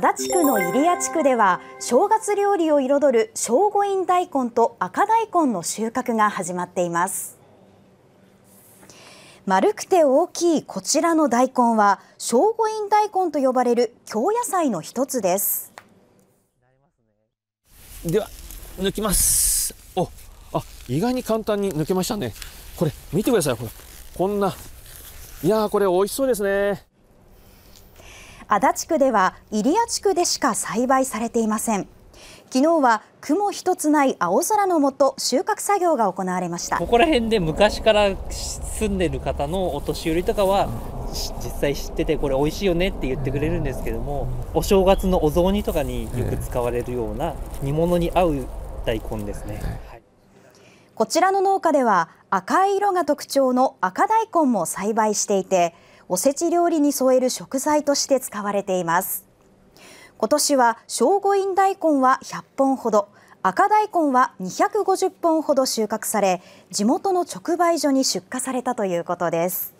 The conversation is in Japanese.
足立区の入谷地区では正月料理を彩る正五院大根と赤大根の収穫が始まっています丸くて大きいこちらの大根は正五院大根と呼ばれる京野菜の一つですでは抜きますおあ意外に簡単に抜けましたねこれ見てくださいこれこんないやこれ美味しそうですね足立区では入谷地区でしか栽培されていません昨日は雲一つない青空の下収穫作業が行われましたここら辺で昔から住んでる方のお年寄りとかは実際知っててこれ美味しいよねって言ってくれるんですけどもお正月のお雑煮とかによく使われるような煮物に合う大根ですね、はい、こちらの農家では赤い色が特徴の赤大根も栽培していておせち料理に添える食材として使われています今年は正午院大根は100本ほど赤大根は250本ほど収穫され地元の直売所に出荷されたということです